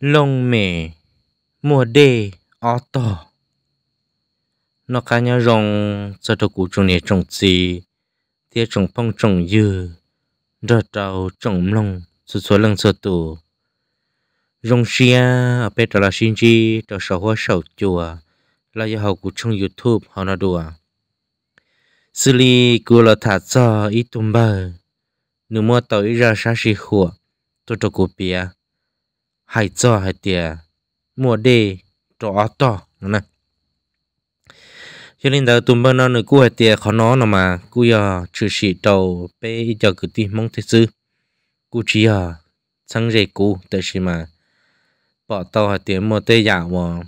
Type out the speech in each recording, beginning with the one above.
lông mè mùa đề ó tỏ nó cá nhau rong cho tôi cụ trồng này trồng gì thế trồng phong trồng dư rồi trâu trồng lông số số lần số tù rong xia ở bên đó là xin chi đó sầu hoa sầu chùa là do họ cụ trồng youtube họ nó đùa xử lý của là thả cho ít tùm bờ nếu mua tàu ra xa xì khủa tôi cho cụ bia hay cho hay tiền mua đi cho to nè cho nên đầu tụm bên nó nữa cú hay tiền khó nó mà cú giờ trừ sĩ đầu bé giờ cứ tìm mong thế sư cú chỉ à, sang dây cú tại sao mà bỏ tàu hay tiền mua tê giả mà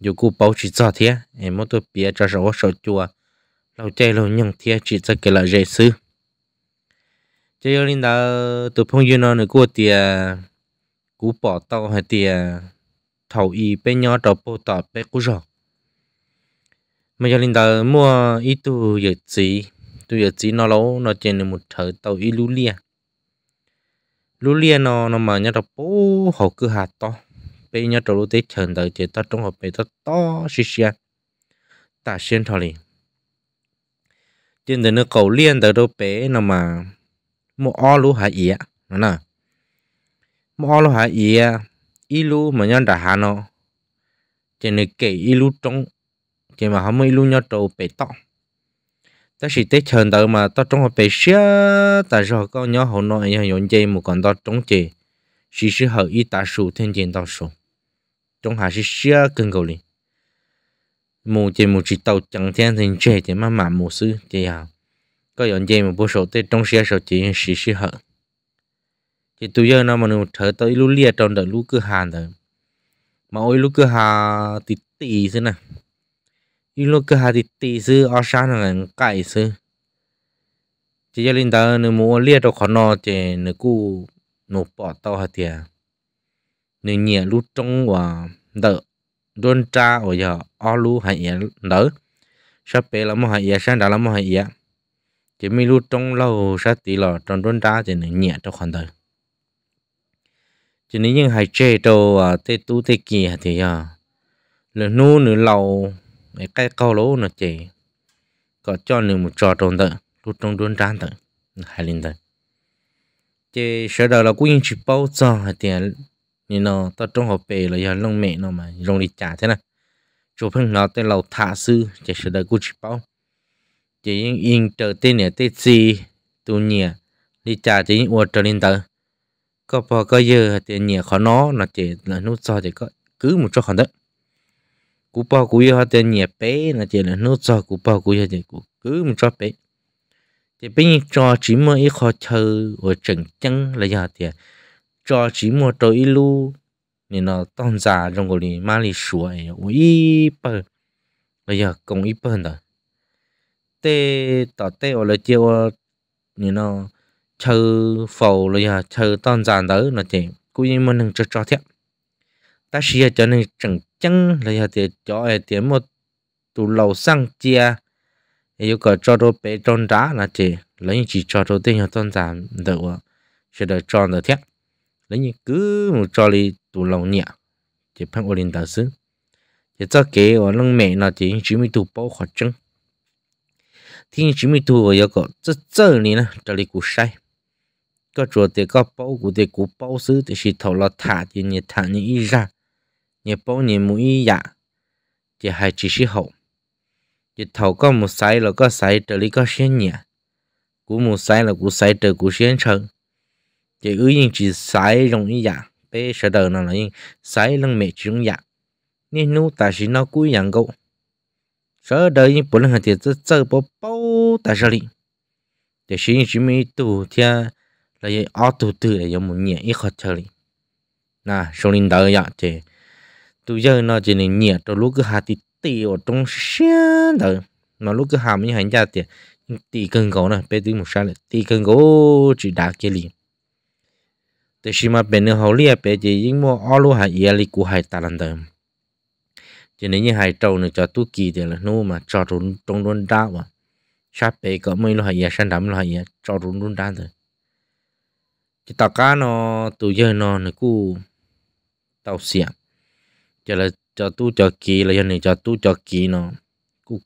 dù cú bảo chỉ cho thế em mua tôi bia cho sầu sầu chua lâu chơi lâu nhung thế chỉ cho cái là dây sư cho nên đầu tụm phong yêu nó nữa cú tiền cú bỏ tàu hay tiề à, thầu y bé nhỏ trò bô tàu bé cú rọ mà giờ linh đào mua ít tu giờ gì tu giờ gì nó lâu nó trên một thời tàu y lú lia lú lia nó nó mà nhỏ trò bô họ cứ hạt to bé nhỏ trò lú tế chần tờ chỉ ta trong hộp bé ta to xì xì à. ta xuyên thọ liền trên tờ nó cầu liên tờ đâu bé nó mà mua o lú hả ý nó nè mò lo hà ý ilu mà nhân đã hà nó chỉ nên kể ilu trong chỉ mà không ilu nhau trâu bể tọ ta chỉ tết chờ đợi mà ta trong họ bể xía ta họ có nhau hậu nội nhau nhộn chơi một con ta trong chơi chỉ sẽ hậu y ta sù thiên chiến tao sù trong hà sẽ xía cưng cầu liền một chỉ một chỉ tàu chẳng thiên thành chơi chỉ mà mà một sư thế à có nhộn chơi một bộ sổ tết trong xía sổ chỉ sẽ sẽ hậu chỉ tu giờ nó mà nó thở tới lú lia trong đợi lú cửa hàng thôi mà ôi lú cửa hà tí tí xưa nè y lú cửa hàng tí tí xí ở sáng là cái xí chỉ cho linh tờ nó mua lia trò khó nó chỉ nó cú nó bỏ tao hết tìa nó nhẹ lú trong và đỡ đôn cha ở giờ ở lú hay nhẹ đỡ sắp bé là mua hay nhẹ sáng đã là mua hay nhẹ chỉ mi lú trong lâu sát tí là trong đôn cha thì nó nhẹ trong khoảng đời chỉ nên những hai chế đồ à tê tu tê kia thì à lửa nu nửa lầu cái câu lỗ nó chế có cho nửa một trò tròn tờ lúc trong đuôn trán tờ hai linh tờ chế sở đó là quyên chỉ bao giờ thì à, nên nó ta trong học bè là giờ lông mẹ nó mà lông đi trả thế này chỗ phun nó tên lầu thả sư chế sở đó cũng chỉ bảo, chế yên yên trở tên này tên gì tu nhỉ đi trả chế yên uo trở linh tờ có bò có giờ thì nhẹ khó nó là chỉ là nút cho thì có cứ một chỗ khó đó cú bò cú giờ thì nhẹ bé là chỉ là nút cho cú bò cú giờ thì cú cứ một chỗ bé thì bên cho chỉ mua ít khó chơi và trần chân là giờ thì cho chỉ mua trâu ít lu nên nó tông già trong cái này mà lì suối ui bờ bây giờ cũng ít bờ đó. tê tỏ tê ở lại chiều nên nó chờ phổ là chờ toàn giàn đó là chỉ cú yên mình đừng cho cho thiệt ta xia cho nên chẳng chăng là thì cho ai tiếng một tủ lầu sang chia yêu cầu cho đồ bé tròn đá là chỉ lấy chỉ cho đồ tiền toàn giàn đó sẽ được tròn đó thiệt lấy như cứ một cho đi tủ lầu nhẹ chỉ phải ổn định tạo xứ chỉ cho kế ở lưng mẹ là chỉ chỉ mới tủ bảo hoạt chứng thì chỉ mới tủ ở yêu cầu rất rất cho đi cú sai ก็จวดเตก็ป้ากูเตกูป้าซื้อแต่สิทอละถาเยเนี่ยถาเนี่ยอีจ้าเนี่ยป้าเนี่ยมุอียาจะให้จีสิหกจะทอก็มุไซแล้วก็ไซเตลิก็เสียเนี่ยกูมุไซแล้วกูไซเตกูเสียเชิงจะอื้อยิงจีไซลงอียาเป้เสดอนั่นละยิงไซลงเมจลงยาเนี่ยนู้แต่สินอกูยังกูเสดอยิงปุ่นหันเตจะเจอป้าป้าแต่สิ để xin chỉ mấy tù thia là cái ô tu tu là giống một nhẹ ít khó chơi na số linh đời ya chứ tu giờ nó chỉ nên nhẹ cho lúc cứ hạt tí tí ở trong sáng đời mà lúc cứ hàm mình hành gia thì tí cân gấu này bây giờ một sáng tí cân gấu chỉ đá kia liền thế khi mà bên hậu lia à, bây giờ những mua ô lô hải yên li của hải ta lần đời cho nên như hai trâu này cho tu kỳ thì là nó mà cho run trong run đá mà sắp bây có mấy lô hải ia sang đám lô hải ia cho run run đá rồi chỉ tàu cá nó tụ giờ nó này cú tàu xiềng giờ là cho tu cho kỳ là giờ này cho tu cho kỳ nó cú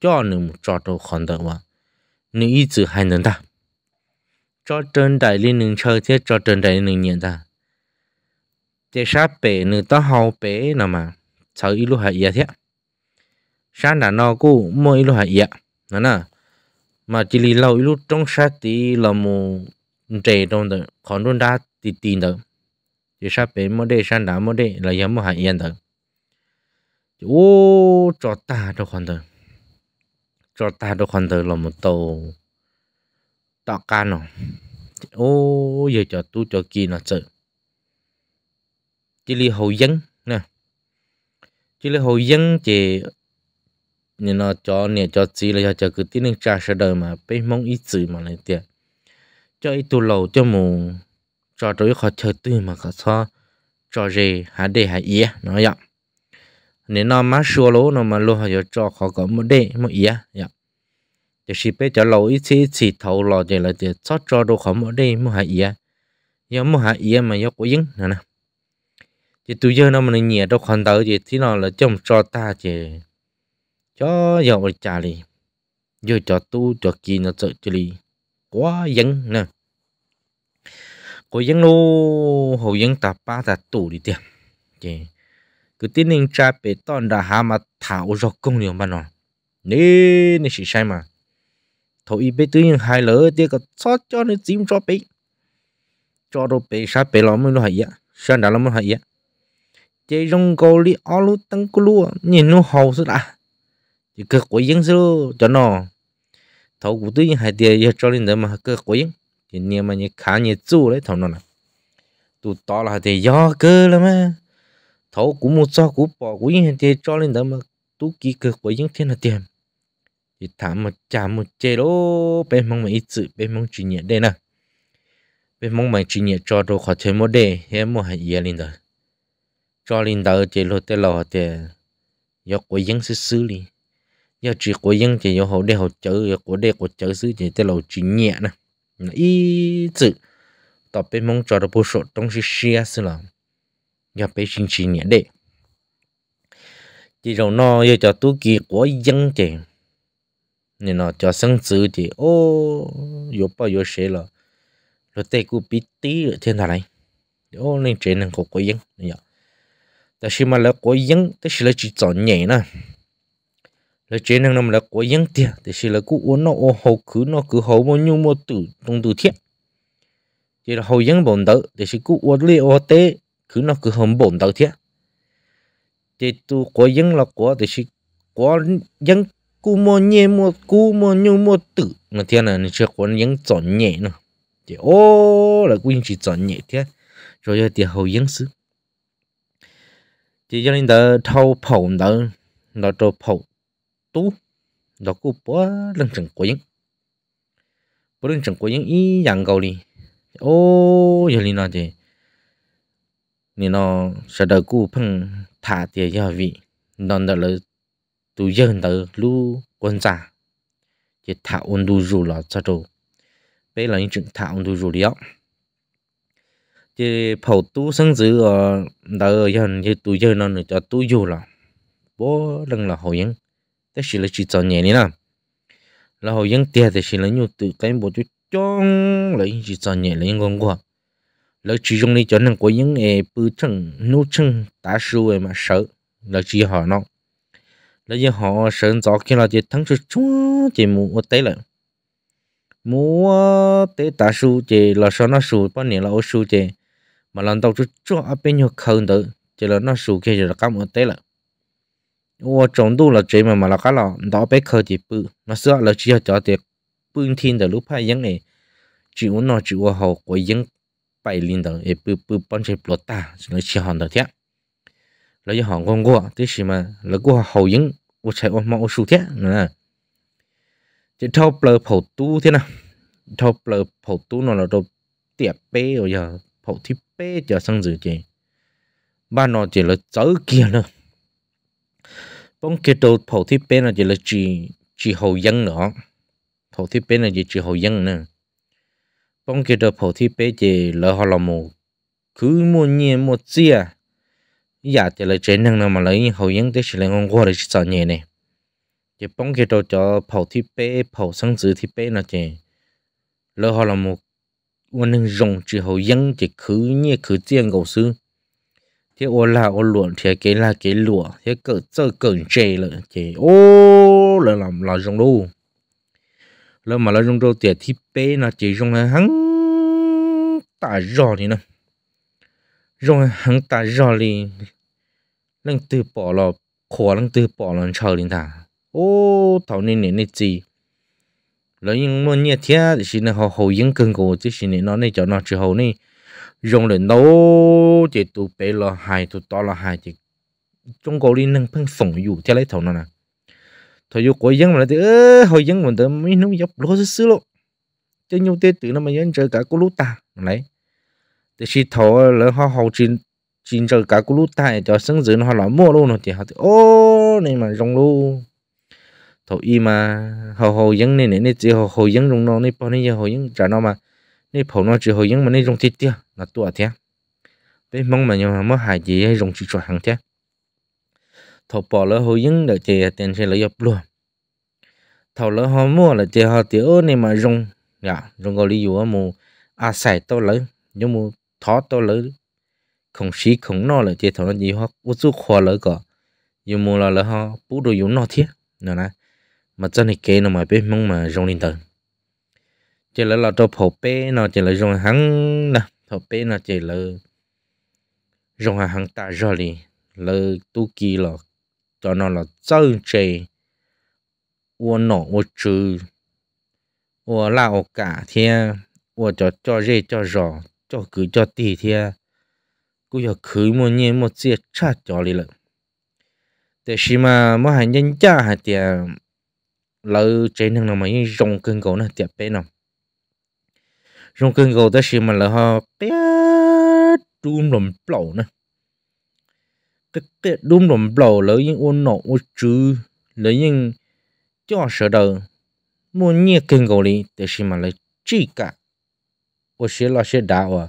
cho nó một trò đồ khoản đó mà nó ít chữ hai nền ta cho trên đại liên nương chơi thế cho trên đại nương nhận ta thế sát bể nương tao hậu bể nó mà sau ít lúc hại thế sát là nó cú mỗi lúc hại nó nè mà chỉ lâu ít lúc trong sát thì là một trẻ đông đó còn luôn đã thì tì đó chỉ sao bé mới đây sang đá mới đây là giống một hạt yên đó ô cho ta đâu còn đó cho ta đâu còn đó là một tàu tàu cá nó ô giờ cho tu cho kia nó chơi chỉ li hậu dân nè chỉ li hậu dân chỉ nên nó cho nè cho chỉ là cho cứ tin nên cha sẽ đời mà bé mong ít chữ mà này tiền cho ít tu lầu cho mù cho đối khó chơi tư mà cả so cho rề há để há ý nó vậy nếu nó má xua lố nó mà lô họ cho khó có một đệ một ý vậy thì chỉ biết cho lâu ít xí xí thầu lò thì là thì sót cho đồ khó một đệ một há ý giờ một há ý mà giờ có dính nè nè thì tôi giờ nó mình nhẹ đâu còn tới thì thế nào là trong cho ta thì cho giờ trả đi rồi cho tu cho kia nó sợ chơi đi quá dân nè có dân lô hậu dân ta ba ta tù đi tiệm chị cứ tin nên cha bé toàn đã hà mà thảo rồi công nhiều mà nó nè nè sĩ sai mà thôi bé tự nhiên hai lỡ tiếc có sót cho nên chim cho bé cho đồ bé sa bé lắm mới lo hay á sơn đã lắm mới hay á chế rong câu li alo tăng cô lúa nhìn nó hầu sức đã chỉ cực của dân sư cho nó 头骨对应还得要找你的嘛个回应，你你嘛你看你做嘞头脑呢，都到了还得要个了嘛，头骨木照骨保骨应还得找你的嘛，都几个回应天了点，你他们家木接咯，别忙没子，别忙去年的呢，别忙没去年找到好全没的，也没还一样的，找领导接咯得了的，要回应是 xử 理。giờ chỉ có dân chỉ có hậu để hậu chữ của để của chữ xứ chỉ tới lầu chỉ nhẹ nè ý chữ tập bên mong cho được bộ sổ trong sự xia xí là giờ bên xin chỉ nhẹ để chỉ rồi nó giờ cho tu kỳ của dân chỉ nên nó cho sân chữ chỉ ô yếu bao yếu xí là rồi tay của bị tí ở trên này ô nên trên này của của dân này giờ ta xí mà là của dân ta xí là chỉ chọn nhẹ nè là chế năng nằm là có yên tiền thì chỉ là cụ uống nó ô hầu cứ nó cứ hầu mà nhiêu một tử trong tử thiết chỉ là hậu yên bổn đỡ thì chỉ cú uống li ô tê cứ nó cứ hậu bổn đỡ thiết thì tu có yên là có thì chỉ có yên cú mà nhẹ mà cú mà nhung mà tử mà thiên là nó chưa có yên chọn nhẹ nữa thì ô là cú chỉ chọn nhẹ thiết rồi thì hậu yên xứ chỉ cho nên đỡ thâu phồng đỡ nó cho phồng tú đó cũng bó lưng chừng của những bó lưng chừng của những ý dạng cầu đi ô giờ đi nó thì nên nó sẽ đợi cô phăng thả tiền cho vị đòn đợi là tù giờ đợi lu quân giả chỉ thả ôn đu rủ là cho đồ bây là những chuyện thả ôn đu rủ đi ạ chỉ phẩu tu sáng giữ ở đợi giờ như tù giờ nó cho tu dù là bó lưng là hồi những cái xí là chỉ cho nhẹ nè là hồi dân tiền thì xí là nhiều từ cái bộ chú chong lấy chỉ cho nhẹ lấy ngon quá là chỉ trong này cho nên có những cái bự chân nô chân tá sư ấy mà sợ là chỉ họ nó là giờ họ sợ rõ khi là chỉ thắng chút chút chỉ mua tế lại mua tế tá sư chỉ là sao nó sư bao nhiêu là ô sư chỉ mà lần đầu chút chút ở bên nhau khâu được, chỉ là nó sư kia là cắm ở tế lại 我中度了这么嘛了干了，到被科技部，那时候了只要找点半天的路派人嘞，只我那只我好过人百零的，也不不帮些不打，只能吃 hàng 的天。了一行光过，这是嘛，了过好人，我才我冒数天，嗯，这套不跑都天呐，套不跑都那了都点背哦呀，跑提背叫生子的，把那这了走起了。bông kia đầu phổ thiết bên là chỉ là chỉ chỉ hậu dân nữa phổ thiết bên là chỉ chỉ hậu dân nữa bông kia đầu phổ thiết bên chỉ là họ là một cứ mua nhẹ một chia giả thì là chế năng nào mà lấy hậu dân tới chỉ là ngon quá rồi chỉ sợ nhẹ này chỉ bông kia đầu cho phổ thiết bên phổ sáng chữ thiết bên là chỉ là họ làm một vẫn nhân rồng chỉ hậu dân chỉ cứ nhẹ cứ chia cầu xưa thế ô là ô luận thế cái là cái lụa thế cỡ sơ cỡ chê là chế ô là làm là trong đô là mà là trong đô tiền thì bé là chỉ trong là hắn tả rõ đi nè rồi hắn tả rõ đi lần từ bỏ là khó lần từ bỏ là chờ đến thả ô thảo nên nên gì lấy nhưng mà nhẹ thế thì là họ hầu những cơn cổ chứ xin nó này cho nó chỉ hầu này rong thì thì ờ, thì, lo lo trong cổ nè, 用了脑这都白了海都到了海这中国的能碰风雨在里头呢呢，他有过英文的，呃，好英文的没那么要老是死了，这有的对那么认真搞咕噜打来，这是头然后好进进这搞咕噜打，叫生人好老莫了呢，然后哦，你们用喽。thầu y mà hầu hầu dân này này chỉ hầu hầu dân trong nó này bao nhiêu hầu dân trả nó mà này phổ nó chỉ hầu dân mà này trong thịt tiêu là tuổi thế bé mong mà nhau mà hai chị ấy rong chỉ cho hàng thế thầu bỏ lỡ hồi những đợi chị tiền sẽ lấy dập luôn thầu lỡ họ mua là chị họ tiểu này mà rong dạ rong gọi lý dụ mù à xài tôi lấy nhưng mù thó tôi lấy không xí không nó là chị thầu nó gì họ u chú khoa lấy cả nhưng mù là lỡ họ bú đồ dùng nó thế nữa nè mà chân này kê nó mà bé mong mà rong lên tới chị lỡ là cho phổ bé nó chị lỡ rong hắn nè thọ bé nó chỉ là rong hàng ta rồi đi là tu kỳ là cho nó là chân chế 我脑我知，我那我改天我就叫热叫热叫狗叫地天，我要去么年么直接插家里了。但是嘛，么还人家还点老真能那么用用跟狗呢点白呢。rong cưng gầu tới xì mà là họ té đùm lùm bầu nè cái té đùm lùm bầu lỡ những ôn nọ ô chứ lỡ những cho sợ đầu muốn nhẹ cưng gầu đi tới xì mà là chỉ cả ô xí lo xí đá à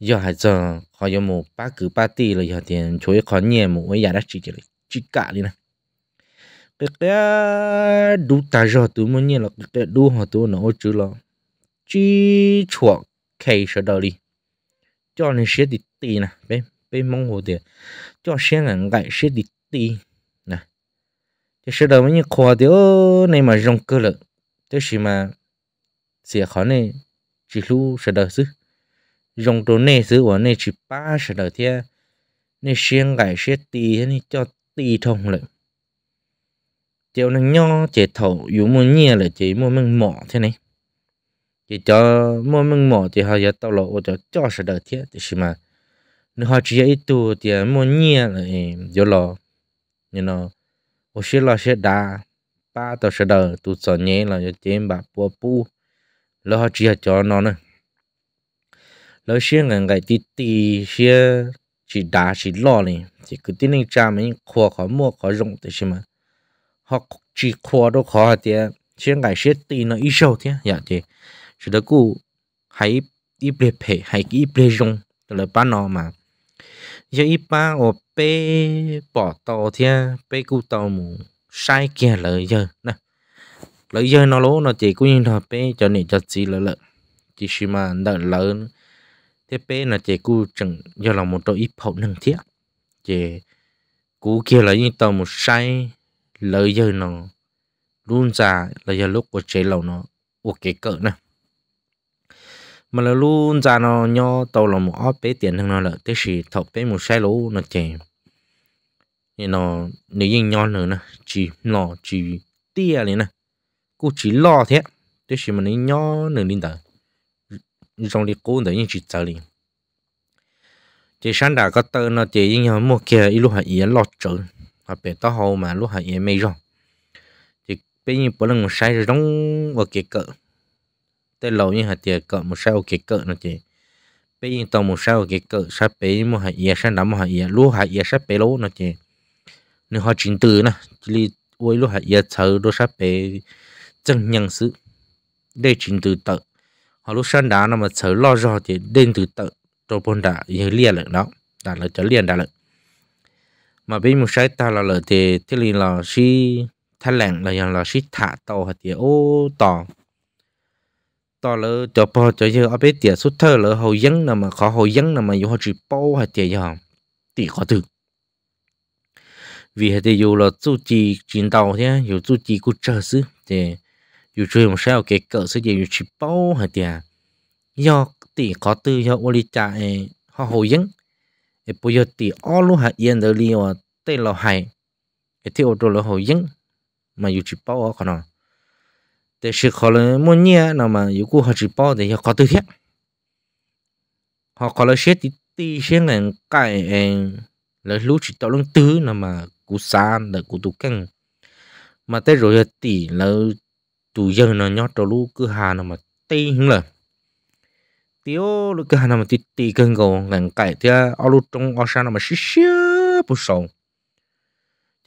giờ hai giờ họ giờ một ba cứ ba tỷ là giờ tiền chuối khó nhẹ một cái giá đã chỉ chỉ chỉ cả đi nè cái cái đủ tài rồi tụi muốn nhẹ là cái đủ họ tụi nó ô chứ lo chỉ chuột cây sơ đầu đi cho nên sẽ đi tì nè bên bên mong hồ tiền cho xe ngàn gậy sẽ đi tì nè thì sơ đầu mới như khoa thì ô này mà rong cơ lực thế gì mà sẽ khó này chỉ lu sơ đầu chứ rong đồ này chứ của này chỉ ba sơ đầu thì này xe gậy sẽ tì này cho tì thông lực chiều nó nho chế thầu dù mua nhia là chỉ mua măng mỏ thế này chỉ cho mua mưng mỏ thì họ giờ tao lộ cho cho sẽ đỡ thiết thì mà nếu họ chỉ ít tu thì mua nhẹ rồi giờ lo you know ô xe lo xe đá ba tao sẽ đỡ tu sợ nhẹ là cho chém bà bùa bu lỡ họ chỉ cho nó nữa lỡ xe ngần cái tí tí xe chỉ đá chỉ lo này chỉ cứ tin anh cha mình khoa khó mua khó rộng thì mà họ chỉ khoa đâu khó thì xe người xe tí nó ít sâu thế dạ chị mà, ở 是的故还一别陪还一别用得了巴诺嘛，有一巴我被 bỏ tàu thiên 被 cụ tàu mù sai kia lợi giờ nè lợi giờ nó lố nó chỉ cũng như là bé cho nên cho chỉ lợi lợi chỉ xí mà đợi lớn thế bé nó chỉ cụ chẳng do là một đôi ít hậu năng thiết chỉ cụ kia là như tàu mù sai lợi giờ nó luôn ra là giờ lúc của chế lầu nó ok cỡ nè mà là luôn già nó nho tàu là một óp bé tiền thằng nó là tới xì thọc bé một sai lỗ nó chè nên nó nếu yên nho nữa nè chỉ nó chỉ tia này nè cô chỉ lo thế tới xì mà nó nho nữa lên tờ trong đi cô tới nhưng chỉ tờ liền chỉ sáng đã có tờ nó chỉ yên nho mua kia ít lúc hạt yên lo chở và bé tao hầu mà lúc hạt yên mây rồi thì bé như bữa lần sai rồi đóng vào cái cỡ tới lâu như hạt tiền cỡ một sao cái cỡ nó chỉ bây giờ tàu một sao cái cỡ sắp bế một hạt yên sang đám một hạt yên lúa hạt yên sắp bế lúa nó chỉ nếu họ chính từ nè chỉ li ôi lúa hạt yên chờ lúa sắp bế chân nhân sự đây chính từ tự họ lúc sang đá nó mà chờ lo do thì đến từ tự rồi bọn đã yên liền lại đó đã là trở liền đã lại mà bên một sai ta là lợi thì thì là si thái lạnh là là si thả tàu hạt tiền ô tàu to lỡ cho po cho như ở bên tiệt suốt thơ lỡ hậu dân nào mà khó hậu dân nào mà dù họ chỉ bao hay tiệt giờ thì khó thử vì thế dù là chú chỉ chiến đấu thế dù chú chỉ cũng chờ xứ thì dù chơi một sao cái cỡ sẽ dù chỉ bao hay tiệt do tỷ có tư do ô li cha e, họ hậu dân thì e, bây giờ tỷ e, ô luôn hạt yên đời li và tên là hay thì ô tô là hậu dân mà dù chỉ bao ở còn nào thì sự khó là muốn nhẹ mà yêu cô họ chỉ bao thì họ có tư họ có là sẽ tí tí sẽ là cái là lúc chỉ tạo lương tứ nào mà cú xa là cú tụ mà tới rồi tỷ là tụ giờ nó nhót đầu lúc cứ hà nào mà tê hứng là tiêu cứ hà nào mà tí tí căng gầu ngành cải thì ở lúc trong ở sao nào mà xí xí bút sầu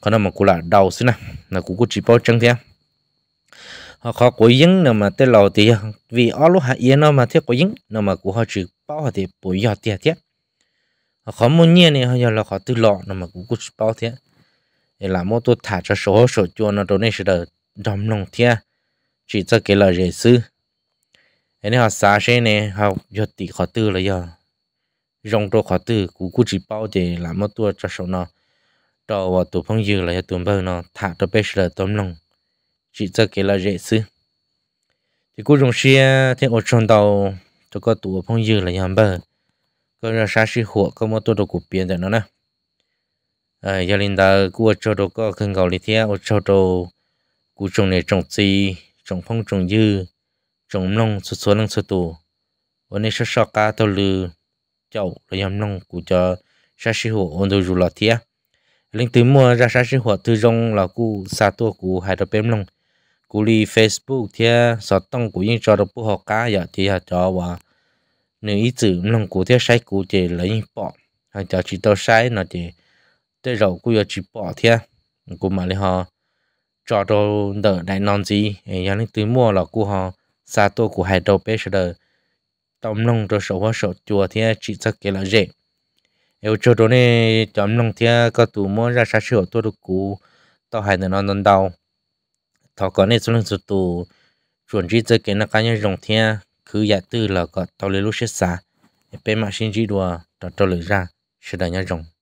còn nó mà cụ là đầu xí nè là cụ có chỉ bao chân thế họ khó cố dính nè mà tới lầu thì vì ở lúc hạ yến nó mà thiết cố dính nè mà cụ họ chỉ bao họ thì bồi giờ tiệt thiết họ khó muốn nhiên này họ giờ là họ tự lọ nè mà cụ có chỉ bao thế để làm mô tôi thả cho số số chua nó đâu này sẽ được đom lòng thế chỉ cho cái lời giải sư nên họ xa xe này họ giờ tỷ khó tư là giờ rong đồ khó tư cụ cụ chỉ bao để làm mô tôi cho số nào trò và tụ phong dư là tụ bơ nó thả cho bé là tôm lòng chỉ cho cái là dễ xứ thì cuối cùng xe thì ở trong tàu cho có tụ phong dư là nhầm bơ có ra xa xí hộ có một tổ đồ cục biển tại nó nè à gia đình ta của cho đồ có khăn gạo lý theo cho đồ cụ trồng này trồng gì trồng phong trồng dư trồng nông số số nông số tù ở nơi sơ sơ cá tàu lư chậu là nhầm nông cụ cho xa xí hộ ôn đồ dù lọt theo linh tử mua ra sáng sinh hoạt từ rong là cụ xa tua cụ hai đứa bém lòng cụ li facebook thia sợ tông cụ yên cho đọc bố học cá giờ dạ thì họ cho và nếu ý chữ lòng cụ thia sai cụ chỉ lấy bỏ họ cho chỉ tao sai nó thì tới rồi cụ giờ chỉ bỏ thia cụ mà lấy họ cho đồ đỡ đại non gì nhà linh tử mua là cụ họ xa tua cụ hai đứa bé sợ tâm lòng cho sổ hoa sổ chùa thì chỉ sắc cái là dễ yêu chỗ đó này chọn nông thia có tủ mua ra sát sửa tôi được cú tao hay nó nâng đầu thọ có này số lượng số tủ chuẩn chỉ tới cái nó cá nhân rồng thia cứ giả tư là có tao lấy lúc sẽ xả bên mặt xin chỉ đùa tao tao lấy ra sẽ đại nhau rồng